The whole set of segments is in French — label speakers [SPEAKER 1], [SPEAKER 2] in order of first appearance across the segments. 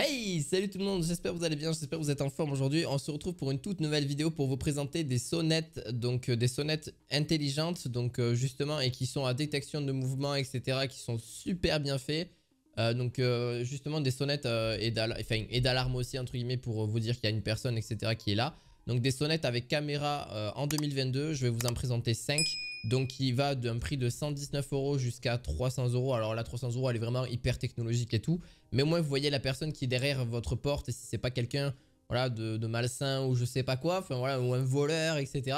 [SPEAKER 1] Hey Salut tout le monde, j'espère que vous allez bien, j'espère que vous êtes en forme aujourd'hui. On se retrouve pour une toute nouvelle vidéo pour vous présenter des sonnettes, donc euh, des sonnettes intelligentes, donc euh, justement, et qui sont à détection de mouvement, etc., qui sont super bien faits. Euh, donc justement des sonnettes et d'alarme aussi, entre guillemets, pour vous dire qu'il y a une personne, etc., qui est là. Donc des sonnettes avec caméra en 2022, je vais vous en présenter 5 donc il va d'un prix de 119 euros jusqu'à 300 euros. Alors là, 300 euros, elle est vraiment hyper technologique et tout. Mais au moins, vous voyez la personne qui est derrière votre porte, et si c'est pas quelqu'un voilà, de, malsain ou je sais pas quoi, enfin voilà, ou un voleur, etc.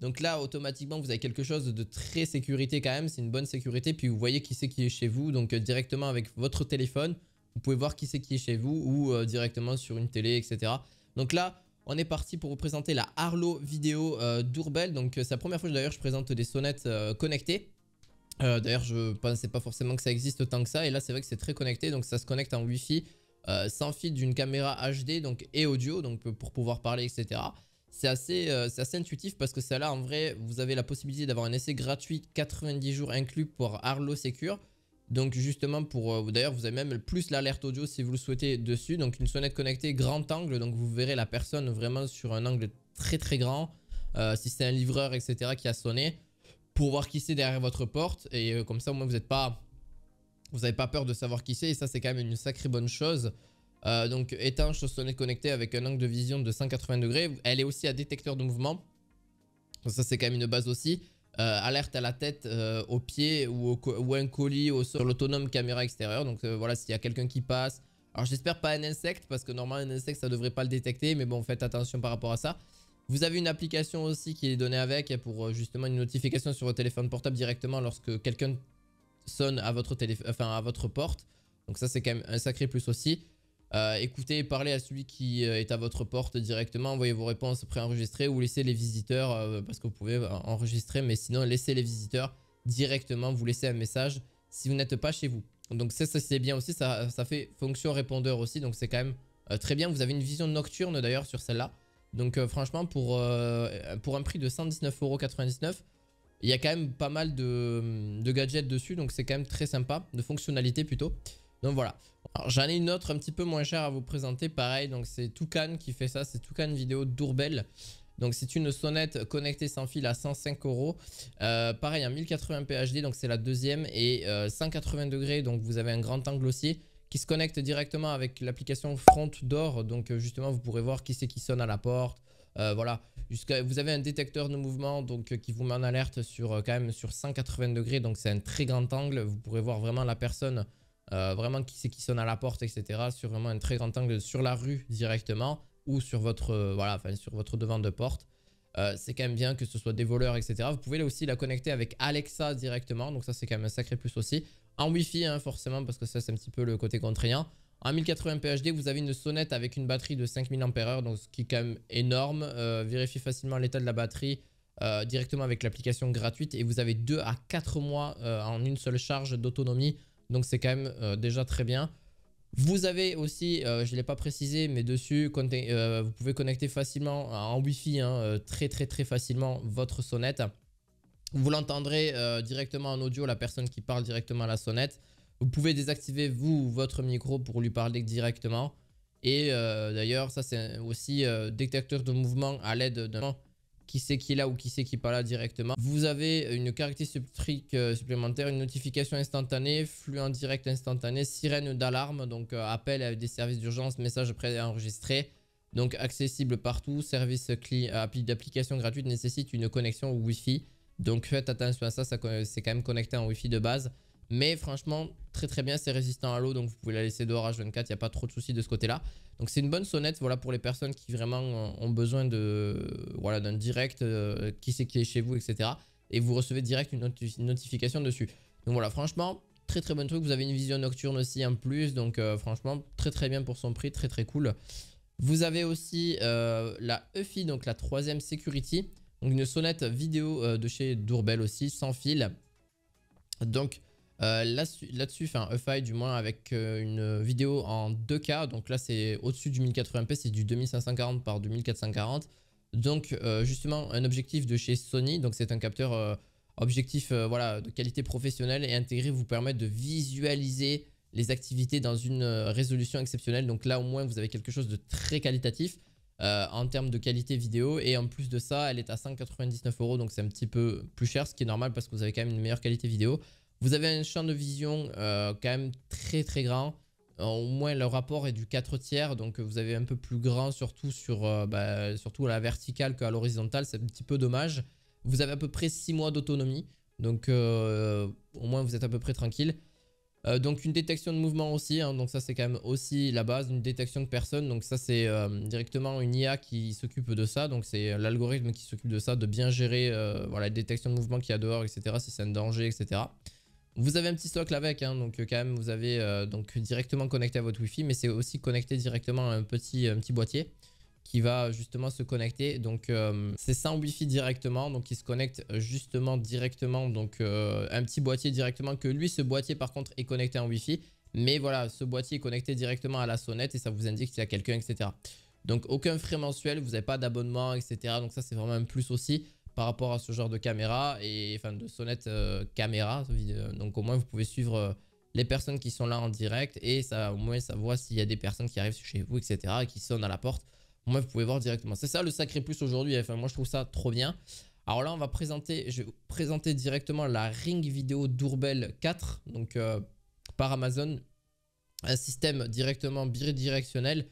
[SPEAKER 1] Donc là, automatiquement, vous avez quelque chose de très sécurité quand même, c'est une bonne sécurité, puis vous voyez qui c'est qui est chez vous, donc euh, directement avec votre téléphone, vous pouvez voir qui c'est qui est chez vous, ou euh, directement sur une télé, etc. Donc là, on est parti pour vous présenter la Harlow vidéo euh, Donc euh, c'est la première fois d'ailleurs je présente des sonnettes euh, connectées. Euh, d'ailleurs je pensais pas forcément que ça existe autant que ça. Et là c'est vrai que c'est très connecté. Donc ça se connecte en Wi-Fi sans fil d'une caméra HD donc, et audio donc pour pouvoir parler etc. C'est assez, intuitif parce que celle là en vrai vous avez la possibilité d'avoir un essai gratuit 90 jours inclus pour Arlo Secure. Donc justement, pour euh, d'ailleurs, vous avez même plus l'alerte audio si vous le souhaitez dessus. Donc une sonnette connectée grand angle, donc vous verrez la personne vraiment sur un angle très très grand. Euh, si c'est un livreur, etc., qui a sonné, pour voir qui c'est derrière votre porte. Et euh, comme ça, au moins, vous n'êtes pas... Vous n'avez pas peur de savoir qui c'est, et ça, c'est quand même une sacrée bonne chose. donc étanche, sonnette connectée avec un angle de vision de 180 degrés. Elle est aussi à détecteur de mouvement. ça, c'est quand même une base aussi. Euh, alerte à la tête, euh, au pied ou, au un colis au l'autonome autonome caméra extérieure. Donc euh, voilà, s'il y a quelqu'un qui passe. Alors j'espère pas un insecte parce que normalement un insecte ça devrait pas le détecter. Mais bon, faites attention par rapport à ça. Vous avez une application aussi qui est donnée avec pour justement une notification sur votre téléphone portable directement lorsque quelqu'un sonne à votre, à votre porte. Donc ça c'est quand même un sacré plus aussi. Euh, écoutez, parlez à celui qui euh, est à votre porte directement, envoyez vos réponses préenregistrées ou laissez les visiteurs, euh, parce que vous pouvez enregistrer, mais sinon laissez les visiteurs directement, vous laissez un message si vous n'êtes pas chez vous. Donc ça, c'est bien aussi, ça, fait fonction répondeur aussi, donc c'est quand même très bien. Vous avez une vision nocturne d'ailleurs sur celle-là. Donc franchement, pour, pour un prix de 119,99€, il y a quand même pas mal de, gadgets dessus, donc c'est quand même très sympa, de fonctionnalité plutôt. Donc voilà. Alors j'en ai une autre un petit peu moins chère à vous présenter, pareil, donc c'est Toucan qui fait ça, c'est Toucan vidéo d'Ourbel, Donc c'est une sonnette connectée sans fil à 105 euros. Euh, pareil, en 1080 PHD, donc c'est la deuxième, et 180 euh, degrés, donc vous avez un grand angle aussi qui se connecte directement avec l'application Front Door. Donc euh, justement, vous pourrez voir qui c'est qui sonne à la porte. voilà, vous avez un détecteur de mouvement donc, qui vous met en alerte sur quand même sur 180 degrés. Donc c'est un très grand angle. Vous pourrez voir vraiment la personne euh, vraiment qui c'est qui sonne à la porte, etc. Sur vraiment un très grand angle sur la rue directement ou sur votre, euh, voilà, enfin, sur votre devant de porte. Euh, c'est quand même bien que ce soit des voleurs, etc. Vous pouvez aussi la connecter avec Alexa directement, donc ça c'est quand même un sacré plus aussi. En Wi-Fi, hein, forcément, parce que ça c'est un petit peu le côté contraignant. En 1080 PHD, vous avez une sonnette avec une batterie de 5000 Ah, donc ce qui est quand même énorme. Euh, vérifiez facilement l'état de la batterie directement avec l'application gratuite et vous avez 2 à 4 mois en une seule charge d'autonomie donc c'est quand même euh, déjà très bien. Vous avez aussi, euh, je ne l'ai pas précisé, mais dessus, euh, vous pouvez connecter facilement en Wi-Fi, hein, très très très facilement, votre sonnette. Vous l'entendrez directement en audio, la personne qui parle directement à la sonnette. Vous pouvez désactiver vous votre micro pour lui parler directement. Et d'ailleurs, ça c'est aussi détecteur de mouvement à l'aide d'un qui sait qui est là ou qui sait qui parle pas là directement. Vous avez une caractéristique euh, supplémentaire, une notification instantanée, flux en direct instantané, sirène d'alarme, donc euh, appel à des services d'urgence, message enregistrer. Donc accessible partout, service d'application gratuite nécessite une connexion Wi-Fi. Donc faites attention à ça, ça c'est quand même connecté en Wi-Fi de base. Mais franchement, très très bien, c'est résistant à l'eau, donc vous pouvez la laisser dehors H24, il n'y a pas trop de soucis de ce côté-là. Donc c'est une bonne sonnette voilà, pour les personnes qui vraiment ont besoin de voilà d'un direct, euh, qui c'est qui est chez vous, etc. Et vous recevez direct une, notification dessus. Donc voilà, franchement, très très bon truc. Vous avez une vision nocturne aussi en plus, donc euh, franchement, très très bien pour son prix, très très cool. Vous avez aussi euh, la EFI, donc la troisième security, donc une sonnette vidéo de chez Dourbel aussi, sans fil. Donc euh, là-dessus, enfin, EFI du moins, avec euh, une vidéo en 2K, donc là c'est au-dessus du 1080p, c'est du 2540 par 2440. Donc euh, justement, un objectif de chez Sony, donc c'est un capteur objectif voilà, de qualité professionnelle et intégré vous permet de visualiser les activités dans une résolution exceptionnelle. Donc là au moins vous avez quelque chose de très qualitatif. en termes de qualité vidéo. Et en plus de ça, elle est à 199 euros, donc c'est un petit peu plus cher, ce qui est normal parce que vous avez quand même une meilleure qualité vidéo. Vous avez un champ de vision euh, quand même très très grand. Euh, au moins le rapport est du 4 tiers, donc euh, vous avez un peu plus grand surtout sur bah, surtout à la verticale qu'à l'horizontale, c'est un petit peu dommage. Vous avez à peu près 6 mois d'autonomie, donc au moins vous êtes à peu près tranquille. donc une détection de mouvement aussi, hein. donc ça c'est quand même aussi la base, une détection de personne, donc ça c'est directement une IA qui s'occupe de ça, donc c'est l'algorithme qui s'occupe de ça, de bien gérer voilà, la détection de mouvement qu'il y a dehors, etc., si c'est un danger, etc. Vous avez un petit socle avec, hein, donc euh, quand même vous avez euh, donc directement connecté à votre Wi-Fi, mais c'est aussi connecté directement à un petit, petit boîtier qui va justement se connecter. Donc euh, c'est sans Wi-Fi directement, donc il se connecte justement directement, donc un petit boîtier directement que lui, ce boîtier par contre est connecté en Wi-Fi, mais voilà, ce boîtier est connecté directement à la sonnette et ça vous indique qu'il y a quelqu'un, etc. Donc aucun frais mensuel, vous n'avez pas d'abonnement, etc. Donc ça c'est vraiment un plus aussi par rapport à ce genre de caméra et enfin de sonnette euh, caméra. Euh, donc au moins vous pouvez suivre euh, les personnes qui sont là en direct et ça au moins ça voit s'il y a des personnes qui arrivent chez vous, etc. Et qui sonnent à la porte. Au moins vous pouvez voir directement. C'est ça le sacré plus aujourd'hui. Enfin moi je trouve ça trop bien. Alors là on va présenter, je vais vous présenter directement la Ring vidéo Doorbell 4 donc par Amazon, un système directement bidirectionnel.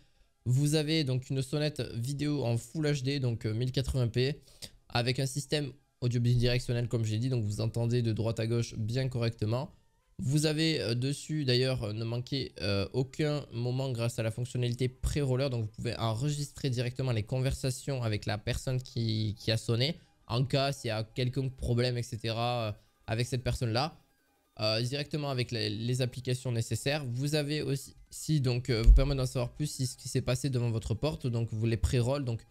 [SPEAKER 1] Vous avez donc une sonnette vidéo en Full HD, donc 1080p avec un système audio bidirectionnel comme j'ai dit, donc vous entendez de droite à gauche bien correctement. Vous avez euh, dessus d'ailleurs euh, ne manquer euh, aucun moment grâce à la fonctionnalité pré-roller, donc vous pouvez enregistrer directement les conversations avec la personne qui, a sonné, en cas s'il y a quelconque problème, etc. avec cette personne-là. directement avec les, applications nécessaires. Vous avez aussi, si, donc, vous permet d'en savoir plus si ce qui s'est passé devant votre porte. Donc, vous les pré-roll. Donc,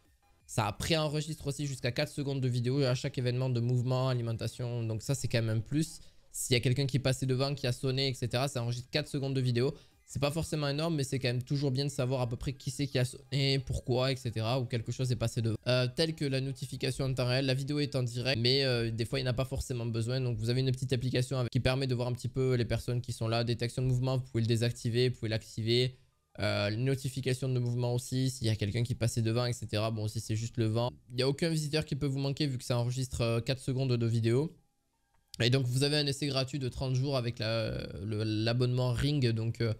[SPEAKER 1] ça pré-enregistre aussi jusqu'à 4 secondes de vidéo à chaque événement de mouvement, alimentation. Donc ça, c'est quand même un plus. S'il y a quelqu'un qui est passé devant, qui a sonné, etc., ça enregistre 4 secondes de vidéo. C'est pas forcément énorme, mais c'est quand même toujours bien de savoir à peu près qui c'est qui a sonné, pourquoi, etc. Ou quelque chose est passé devant. Euh, tel que la notification en temps réel, la vidéo est en direct, mais euh, des fois il n'a pas forcément besoin. Donc vous avez une petite application qui permet de voir un petit peu les personnes qui sont là. Détection de mouvement, vous pouvez le désactiver, vous pouvez l'activer. Euh, notification de mouvement aussi, s'il y a quelqu'un qui passait devant, etc. Bon, si c'est juste le vent. Il n'y a aucun visiteur qui peut vous manquer vu que ça enregistre 4 euh, secondes de vidéo. Et donc, vous avez un essai gratuit de 30 jours avec l'abonnement Ring. Donc, euh,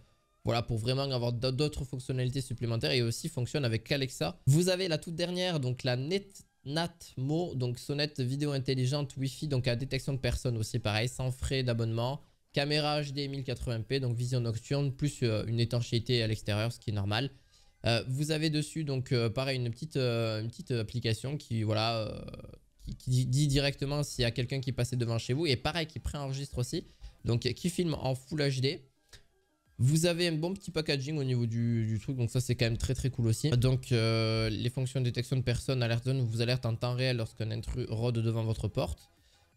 [SPEAKER 1] voilà, pour vraiment avoir d'autres fonctionnalités supplémentaires. Et aussi, fonctionne avec Alexa. Vous avez la toute dernière, donc la Net Natmo, donc sonnette vidéo intelligente Wi-Fi, donc à détection de personnes aussi, pareil, sans frais d'abonnement. Caméra HD 1080p, donc vision nocturne, plus euh, une étanchéité à l'extérieur, ce qui est normal. Euh, vous avez dessus donc euh, pareil une petite, application qui voilà qui, dit directement s'il y a quelqu'un qui passait devant chez vous et pareil qui préenregistre aussi donc qui filme en full HD. Vous avez un bon petit packaging au niveau du, truc, donc ça c'est quand même très très cool aussi. Donc les fonctions de détection de personnes, alerte zone, vous alerte en temps réel lorsqu'un intrus rôde devant votre porte.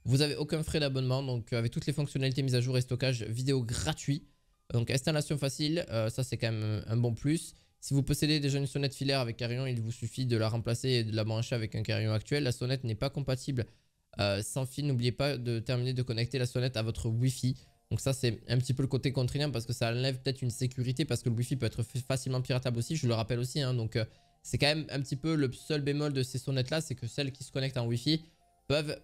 [SPEAKER 1] Vous n'avez aucun frais d'abonnement, donc euh, avec toutes les fonctionnalités mises à jour et stockage vidéo gratuit. Donc installation facile, euh, ça c'est quand même un bon plus. Si vous possédez déjà une sonnette filaire avec carillon, il vous suffit de la remplacer et de la brancher avec un carillon actuel. La sonnette n'est pas compatible euh, sans fil. N'oubliez pas de terminer de connecter la sonnette à votre Wi-Fi. Donc ça c'est un petit peu le côté contraignant parce que ça enlève peut-être une sécurité parce que le Wi-Fi peut être facilement piratable aussi, je le rappelle aussi. Hein. donc c'est quand même un petit peu le seul bémol de ces sonnettes là, c'est que celles qui se connectent en Wi-Fi peuvent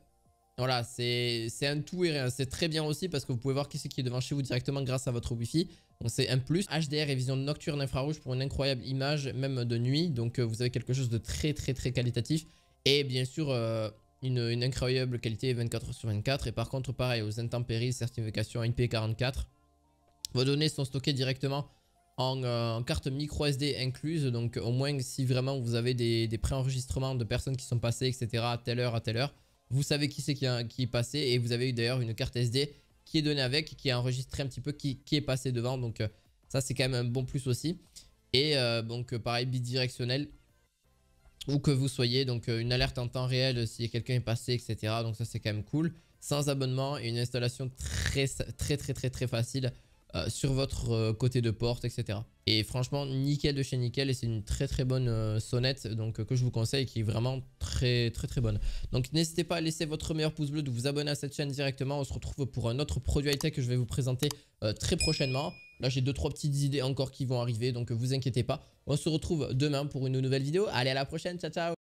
[SPEAKER 1] voilà, c'est un tout et rien. C'est très bien aussi parce que vous pouvez voir qui c'est qui est devant chez vous directement grâce à votre Wi-Fi. Donc c'est un plus. HDR et vision nocturne infrarouge pour une incroyable image, même de nuit. Donc euh, vous avez quelque chose de très très très qualitatif. Et bien sûr, euh, une, incroyable qualité 24 sur 24. Et par contre, pareil, aux intempéries, certification IP44. Vos données sont stockées directement en, euh, carte micro SD incluse. Donc au moins si vraiment vous avez des, des préenregistrements de personnes qui sont passées, etc. à telle heure, à telle heure vous savez qui c'est qui, est passé et vous avez eu d'ailleurs une carte SD qui est donnée avec, qui est enregistrée un petit peu qui, qui est passé devant. Donc euh, ça c'est quand même un bon plus aussi. Et euh, donc euh, pareil bidirectionnel, où que vous soyez. Donc une alerte en temps réel si quelqu'un est passé, etc. Donc ça c'est quand même cool. Sans abonnement et une installation très très très très très facile. Euh, sur votre euh, côté de porte, etc. Et franchement, nickel de chez nickel, et c'est une très très bonne euh, sonnette donc, que je vous conseille, qui est vraiment très très très bonne. Donc n'hésitez pas à laisser votre meilleur pouce bleu, de vous abonner à cette chaîne directement. On se retrouve pour un autre produit high-tech que je vais vous présenter très prochainement. Là, j'ai deux trois petites idées encore qui vont arriver, donc vous inquiétez pas. On se retrouve demain pour une nouvelle vidéo. Allez, à la prochaine, ciao ciao